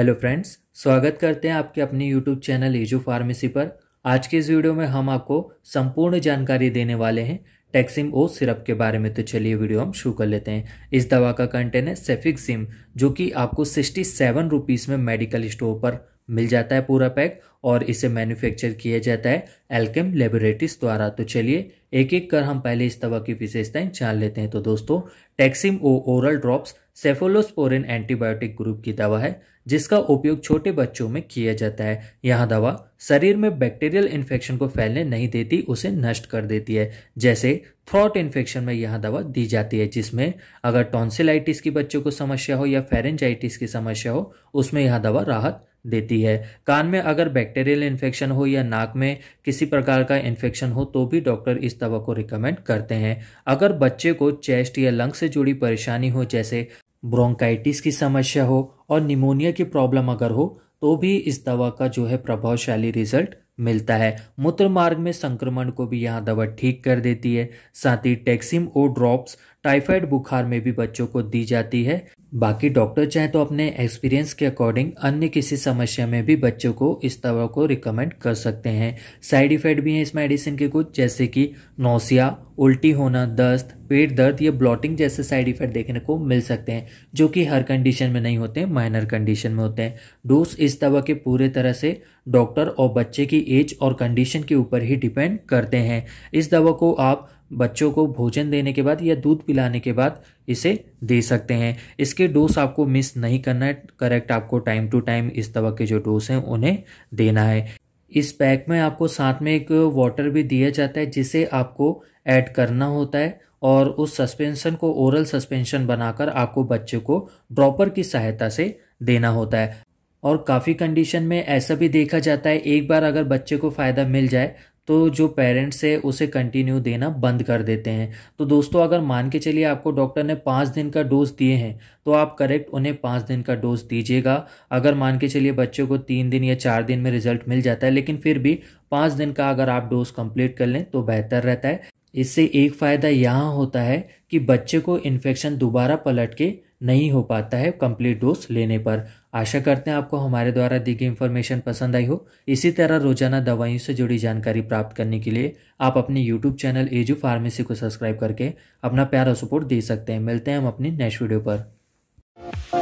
hello friends स्वागत करते हैं आपके अपने यूट्यूब चैनल एजो फार्मेसी पर आज के इस वीडियो में हम आपको संपूर्ण जानकारी देने वाले हैं टैक्सिम ओ सिरप के बारे में तो चलिए वीडियो हम शुरू कर लेते हैं इस दवा का कंटेन है सेफिक्सिम जो कि आपको सिक्सटी सेवन रुपीज़ में मेडिकल स्टोर पर मिल जाता है पूरा पैक और इसे मैन्युफैक्चर किया जाता है एल्केम लेबोरेटरीज द्वारा तो चलिए एक एक कर हम पहले इस दवा की विशेषताएं जान लेते हैं तो दोस्तों Taxim O oral drops cephalosporin antibiotic group की दवा है जिसका उपयोग छोटे बच्चों में किया जाता है यह दवा शरीर में बैक्टीरियल इन्फेक्शन को फैलने नहीं देती उसे नष्ट कर देती है जैसे थ्रॉट इन्फेक्शन में यह दवा दी जाती है जिसमें अगर टॉन्सिलाइटिस की बच्चों को समस्या हो या फेरेंजाइटिस की समस्या हो उसमें यह दवा राहत देती है कान में अगर बैक्टीरियल इन्फेक्शन हो या नाक में किसी प्रकार का इन्फेक्शन हो तो भी डॉक्टर इस दवा को रिकमेंड करते हैं अगर बच्चे को चेस्ट या लंग से जुड़ी परेशानी हो जैसे ब्रोंकाइटिस की समस्या हो और निमोनिया की प्रॉब्लम अगर हो तो भी इस दवा का जो है प्रभावशाली रिजल्ट मिलता है मूत्र मार्ग में संक्रमण को भी यह दवा ठीक कर देती है साथ ही टेक्सिम ओ ड्रॉप्स टाइफाइड बुखार में भी बच्चों को दी जाती है बाकी डॉक्टर चाहे तो अपने एक्सपीरियंस के अकॉर्डिंग अन्य किसी समस्या में भी बच्चों को इस दवा को रिकमेंड कर सकते हैं साइड इफेक्ट भी हैं इस मेडिसिन के कुछ जैसे कि नौसिया उल्टी होना दस्त पेट दर्द या ब्लॉटिंग जैसे साइड इफेक्ट देखने को मिल सकते हैं जो कि हर कंडीशन में नहीं होते माइनर कंडीशन में होते हैं डोज इस दवा के पूरे तरह से डॉक्टर और बच्चे की एज और कंडीशन के ऊपर ही डिपेंड करते हैं इस दवा को आप बच्चों को भोजन देने के बाद या दूध पिलाने के बाद इसे दे सकते हैं इसके डोज आपको मिस नहीं करना है करेक्ट आपको टाइम टू टाइम इस दवा के जो डोज हैं उन्हें देना है इस पैक में आपको साथ में एक वाटर भी दिया जाता है जिसे आपको ऐड करना होता है और उस सस्पेंशन को ओरल सस्पेंशन बनाकर आपको बच्चे को ड्रॉपर की सहायता से देना होता है और काफ़ी कंडीशन में ऐसा भी देखा जाता है एक बार अगर बच्चे को फ़ायदा मिल जाए तो जो पेरेंट्स है उसे कंटिन्यू देना बंद कर देते हैं तो दोस्तों अगर मान के चलिए आपको डॉक्टर ने पाँच दिन का डोज दिए हैं तो आप करेक्ट उन्हें पाँच दिन का डोज दीजिएगा अगर मान के चलिए बच्चों को तीन दिन या चार दिन में रिजल्ट मिल जाता है लेकिन फिर भी पाँच दिन का अगर आप डोज कंप्लीट कर लें तो बेहतर रहता है इससे एक फ़ायदा यहाँ होता है कि बच्चे को इन्फेक्शन दोबारा पलट के नहीं हो पाता है कंप्लीट डोज लेने पर आशा करते हैं आपको हमारे द्वारा दी गई इन्फॉर्मेशन पसंद आई हो इसी तरह रोजाना दवाइयों से जुड़ी जानकारी प्राप्त करने के लिए आप अपने यूट्यूब चैनल एजू फार्मेसी को सब्सक्राइब करके अपना प्यारा सपोर्ट दे सकते हैं मिलते हैं हम अपनी नेक्स्ट वीडियो पर